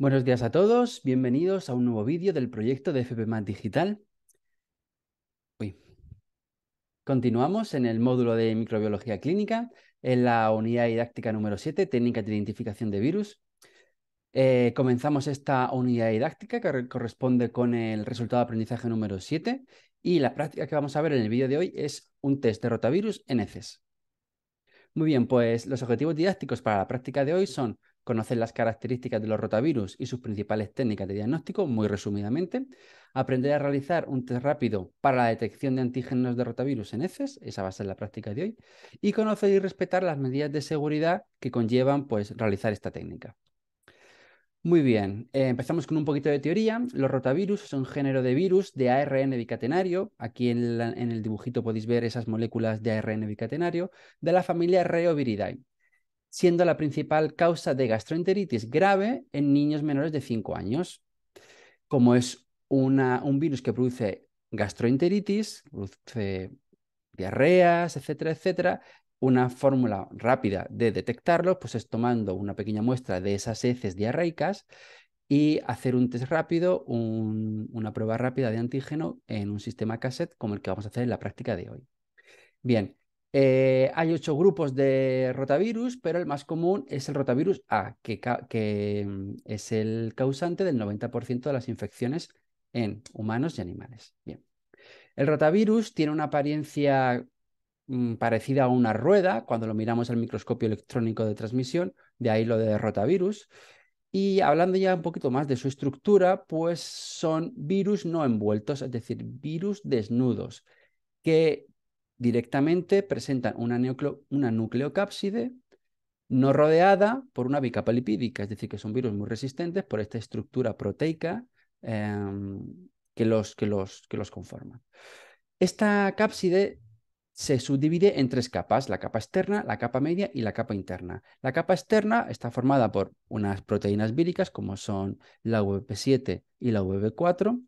Buenos días a todos, bienvenidos a un nuevo vídeo del proyecto de FPMAT Digital. Continuamos en el módulo de microbiología clínica, en la unidad didáctica número 7, técnicas de identificación de virus. Eh, comenzamos esta unidad didáctica que corresponde con el resultado de aprendizaje número 7 y la práctica que vamos a ver en el vídeo de hoy es un test de rotavirus en heces. Muy bien, pues los objetivos didácticos para la práctica de hoy son conocer las características de los rotavirus y sus principales técnicas de diagnóstico, muy resumidamente, aprender a realizar un test rápido para la detección de antígenos de rotavirus en heces, esa va a ser la práctica de hoy, y conocer y respetar las medidas de seguridad que conllevan pues, realizar esta técnica. Muy bien, eh, empezamos con un poquito de teoría. Los rotavirus son un género de virus de ARN bicatenario. Aquí en, en el dibujito podéis ver esas moléculas de ARN bicatenario de la familia Reoviridae siendo la principal causa de gastroenteritis grave en niños menores de 5 años. Como es un virus que produce gastroenteritis, produce diarreas, etcétera, etcétera, una fórmula rápida de detectarlo pues es tomando una pequeña muestra de esas heces diarreicas y hacer un test rápido, una prueba rápida de antígeno en un sistema cassette como el que vamos a hacer en la práctica de hoy. Bien, eh, hay ocho grupos de rotavirus, pero el más común es el rotavirus A, que, mm, es el causante del 90% de las infecciones en humanos y animales. Bien. El rotavirus tiene una apariencia mm, parecida a una rueda cuando lo miramos al microscopio electrónico de transmisión, de ahí lo de rotavirus. Y hablando ya un poquito más de su estructura, pues son virus no envueltos, es decir, virus desnudos, que directamente presentan una, nucleo, nucleocápside no rodeada por una bicapa lipídica, es decir, que son virus muy resistentes por esta estructura proteica em, que, los, que, los, conforma. Esta cápside se subdivide en tres capas, la capa externa, la capa media y la capa interna. La capa externa está formada por unas proteínas víricas como son la VP7 y la VP4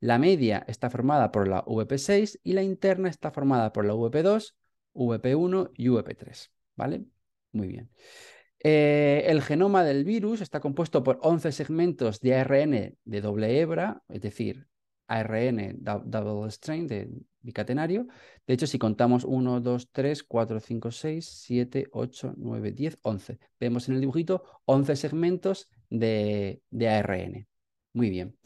la media está formada por la VP6 y la interna está formada por la VP2, VP1 y VP3. ¿Vale? Muy bien. Eh, el genoma del virus está compuesto por 11 segmentos de ARN de doble hebra, es decir, ARN double strain de bicatenario. De hecho, si contamos 1, 2, 3, 4, 5, 6, 7, 8, 9, 10, 11. Vemos en el dibujito 11 segmentos de ARN. Muy bien.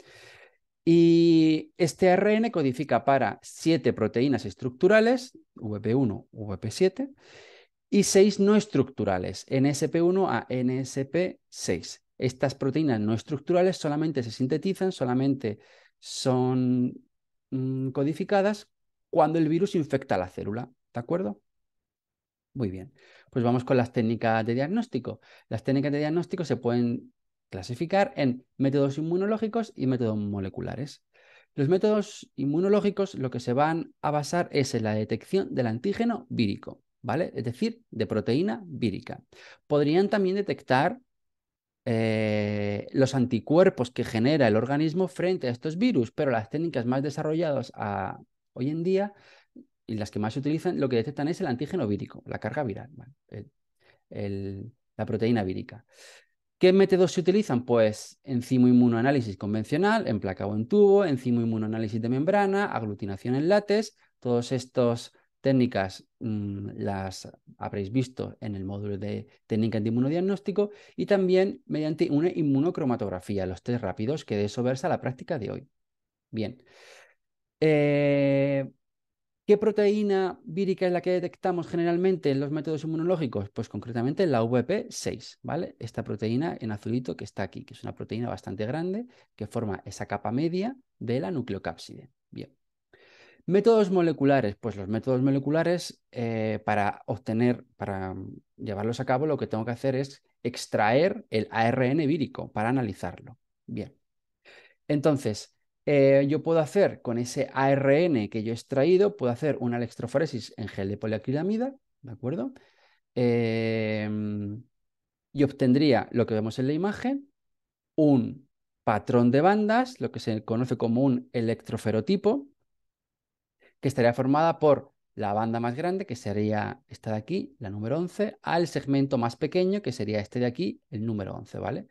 Y este ARN codifica para siete proteínas estructurales, VP1, VP7, y seis no estructurales, NSP1 a NSP6. Estas proteínas no estructurales solamente se sintetizan, solamente son mm, codificadas cuando el virus infecta la célula, ¿de acuerdo? Muy bien, pues vamos con las técnicas de diagnóstico. Las técnicas de diagnóstico se pueden clasificar en métodos inmunológicos y métodos moleculares. Los métodos inmunológicos lo que se van a basar es en la detección del antígeno vírico, ¿vale? Es decir, de proteína vírica. Podrían también detectar eh, los anticuerpos que genera el organismo frente a estos virus, pero las técnicas más desarrolladas hoy en día y las que más se utilizan, lo que detectan es el antígeno vírico, la carga viral, la proteína vírica. ¿Qué métodos se utilizan? Pues enzimo inmunoanálisis convencional, en placa o en tubo, enzimo inmunoanálisis de membrana, aglutinación en látex. Todas estas técnicas mm, las habréis visto en el módulo de técnica de inmunodiagnóstico y también mediante una inmunocromatografía, los test rápidos, que de eso versa la práctica de hoy. Bien. Eh, ¿Qué proteína vírica es la que detectamos generalmente en los métodos inmunológicos? Pues concretamente la VP6, ¿vale? Esta proteína en azulito que está aquí, que es una proteína bastante grande que forma esa capa media de la nucleocápside. Bien. Métodos moleculares. Pues los métodos moleculares, eh, para obtener, para mm, llevarlos a cabo, lo que tengo que hacer es extraer el ARN vírico para analizarlo. Bien. Entonces, eh, yo puedo hacer con ese ARN que yo he extraído, puedo hacer una electroforesis en gel de poliacrilamida, ¿de acuerdo? Em, y obtendría lo que vemos en la imagen, un patrón de bandas, lo que se conoce como un electroferotipo, que estaría formada por la banda más grande, que sería esta de aquí, la número 11, al segmento más pequeño, que sería este de aquí, el número 11, ¿vale?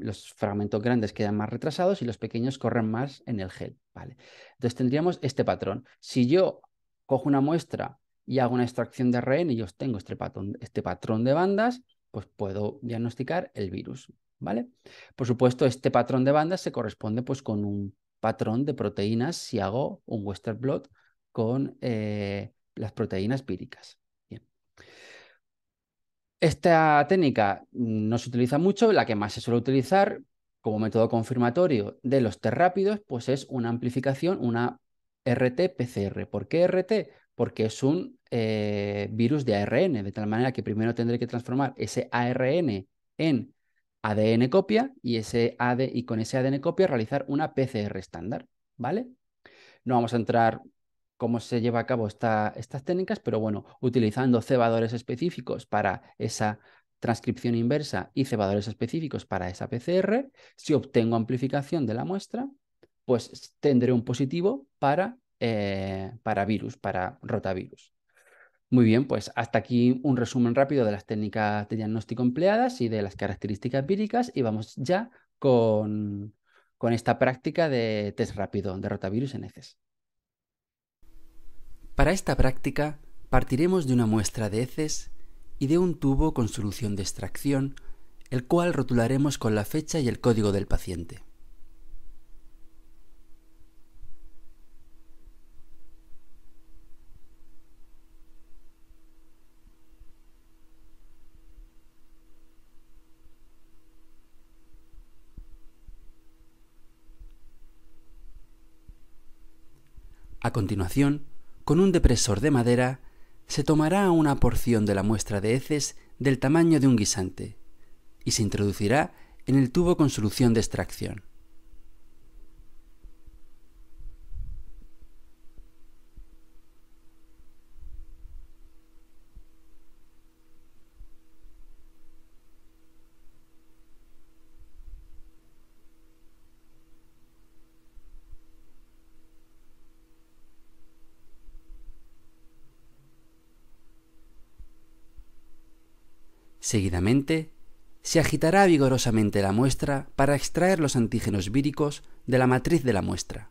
Los, fragmentos grandes quedan más retrasados y los pequeños corren más en el gel. ¿vale? Entonces tendríamos este patrón. Si yo cojo una muestra y hago una extracción de ARN y yo este patrón, este patrón de bandas, pues puedo diagnosticar el virus. ¿vale? Por supuesto, este patrón de bandas se corresponde pues, con un patrón de proteínas si hago un Western blot con eh, las proteínas píricas. Esta técnica no se utiliza mucho, la que más se suele utilizar como método confirmatorio de los test rápidos, pues es una amplificación, una RT-PCR. ¿Por qué RT? Porque es un eh, virus de ARN, de tal manera que primero tendré que transformar ese ARN en ADN copia y, ese y con ese ADN copia realizar una PCR estándar, ¿vale? No vamos a entrar cómo se lleva a cabo estas técnicas, pero bueno, utilizando cebadores específicos para esa transcripción inversa y cebadores específicos para esa PCR, si obtengo amplificación de la muestra, pues tendré un positivo para, eh, para virus, para rotavirus. Muy bien, pues hasta aquí un resumen rápido de las técnicas de diagnóstico empleadas y de las características víricas y vamos ya con, con esta práctica de test rápido de rotavirus en Eces. Para esta práctica partiremos de una muestra de heces y de un tubo con solución de extracción, el cual rotularemos con la fecha y el código del paciente. A continuación, con un depresor de madera, se tomará una porción de la muestra de heces del tamaño de un guisante y se introducirá en el tubo con solución de extracción. Seguidamente, se agitará vigorosamente la muestra para extraer los antígenos víricos de la matriz de la muestra.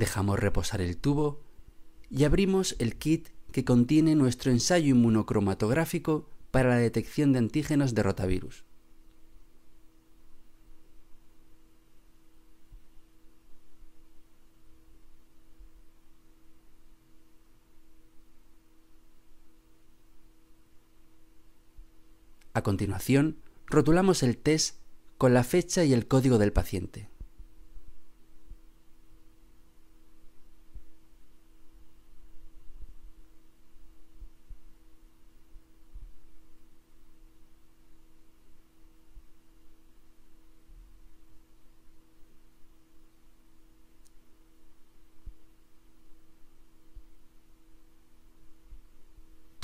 Dejamos reposar el tubo y abrimos el kit que contiene nuestro ensayo inmunocromatográfico para la detección de antígenos de rotavirus. A continuación, rotulamos el test con la fecha y el código del paciente.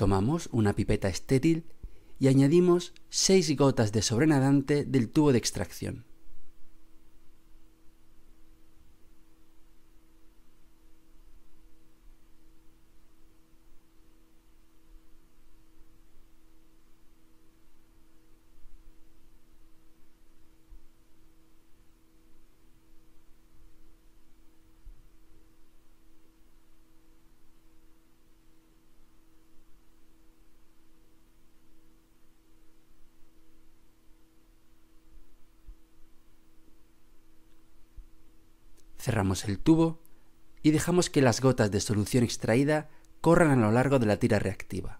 Tomamos una pipeta estéril y añadimos 6 gotas de sobrenadante del tubo de extracción. Cerramos el tubo y dejamos que las gotas de solución extraída corran a lo largo de la tira reactiva.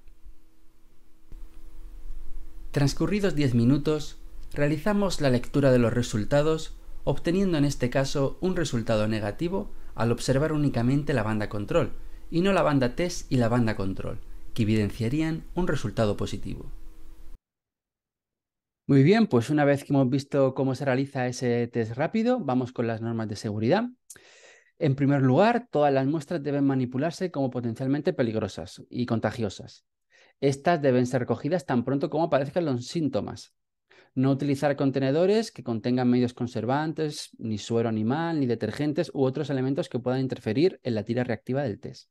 Transcurridos 10 minutos, realizamos la lectura de los resultados, obteniendo en este caso un resultado negativo al observar únicamente la banda control y no la banda test y la banda control, que evidenciarían un resultado positivo. Muy bien, pues una vez que hemos visto cómo se realiza ese test rápido, vamos con las normas de seguridad. En primer lugar, todas las muestras deben manipularse como potencialmente peligrosas y contagiosas. Estas deben ser recogidas tan pronto como aparezcan los síntomas. No utilizar contenedores que contengan medios conservantes, ni suero animal, ni detergentes u otros elementos que puedan interferir en la tira reactiva del test.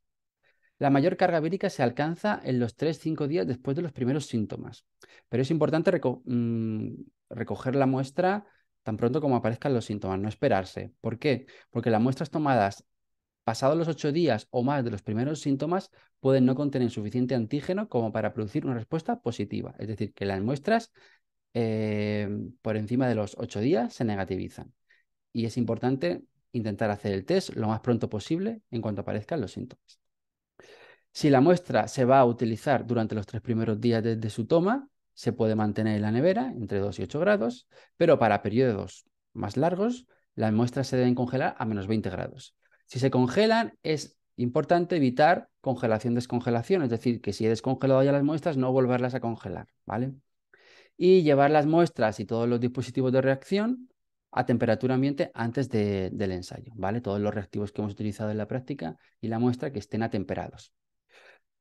La mayor carga vírica se alcanza en los 3-5 días después de los primeros síntomas, pero es importante mm, recoger la muestra tan pronto como aparezcan los síntomas, no esperarse. ¿Por qué? Porque las muestras tomadas pasados los 8 días o más de los primeros síntomas pueden no contener suficiente antígeno como para producir una respuesta positiva, es decir, que las muestras eh, por encima de los 8 días se negativizan. Y es importante intentar hacer el test lo más pronto posible en cuanto aparezcan los síntomas. Si la muestra se va a utilizar durante los tres primeros días desde de su toma, se puede mantener en la nevera entre 2 y 8 grados, pero para periodos más largos, las muestras se deben congelar a menos 20 grados. Si se congelan, es importante evitar congelación-descongelación, es decir, que si he descongelado ya las muestras, no volverlas a congelar, ¿vale? Y llevar las muestras y todos los dispositivos de reacción a temperatura ambiente antes del ensayo, ¿vale? Todos los reactivos que hemos utilizado en la práctica y la muestra que estén atemperados.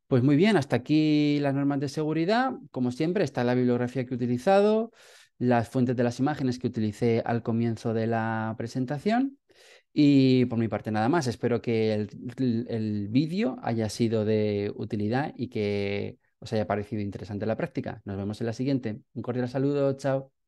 Pues muy bien, hasta aquí las normas de seguridad. Como siempre, está la bibliografía que he utilizado, las fuentes de las imágenes que utilicé al comienzo de la presentación. Y por mi parte nada más, espero que el, vídeo haya sido de utilidad y que os haya parecido interesante la práctica. Nos vemos en la siguiente. Un cordial saludo, chao.